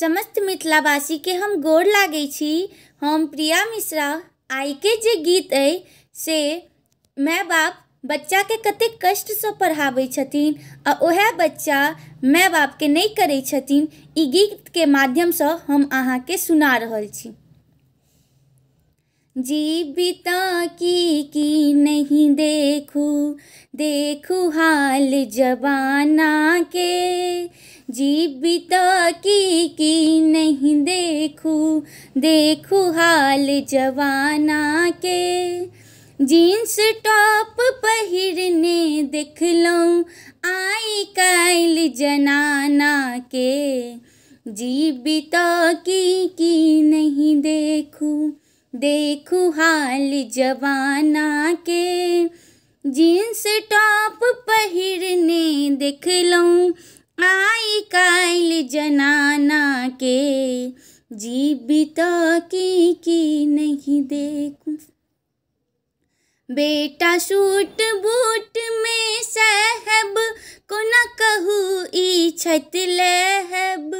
समस्त मिथिलावासी के हम गोर लगे छी हम प्रिया मिश्रा आय के जे गीत अ से माय बाप बच्चा कते कष्ट से पढ़ाबे छथिन आ वह बच्चा माय के नहीं करे छथिन ई माध्यम से हम के सुना रहल छी जीविता की की नहीं देखू देखू हाल जवाना के जीविता की की नहीं देखू देखू हाल जवाना के जीन्स टॉप पहिरने देख लऊँ आई काल जनाना के जीविता की की नहीं देखू देखू हाल जवाना के जीन्स टॉप पहिरने देख लऊँ आई काल जनाना के जीविता की की नहीं देखू बेटा सूट बूट में सहब को न कहू ई छत लहब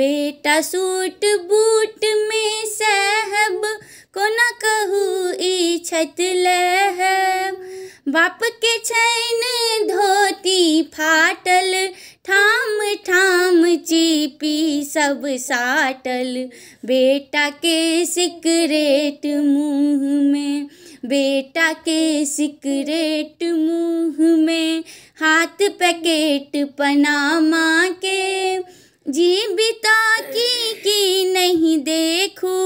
बेटा सूट बूट में सहब को न कहू ई छत लहब बाप के छैन सब साटल बेटा के सिकरेट मुँह में बेटा के सिकरेट मुँह में हाथ पैकेट पनामा के जी बिता की, की नहीं देखू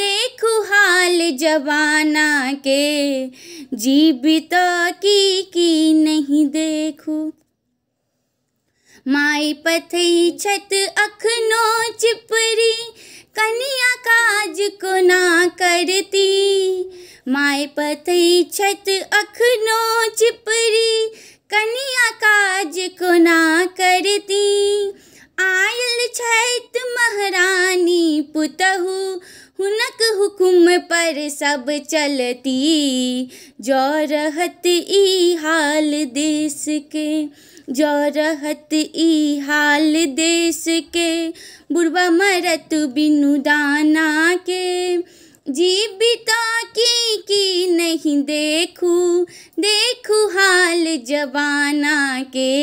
देखू हाल जवाना के जी की, की नहीं देखू माई पथई छत अखनो चिपरी कन्या काज को ना करती माई पथई छत अखनो चिपरी कन्या पुतहु हुनक हुकुम पर सब चलती जो रहत ई हाल देश के जो रहत ई हाल देश के बुढ़वा मरत बिनु दाना के जीविता की की नहीं देखू देखू हाल जवाना के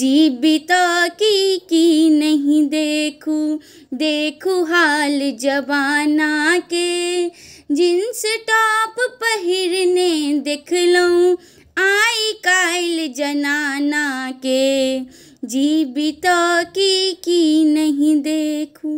जीविता की की नहीं देखूं देखूं हाल जवाना के जिन्स टॉप पहरने देख लूँ आई काल जनाना के जीविता की की नहीं देखूं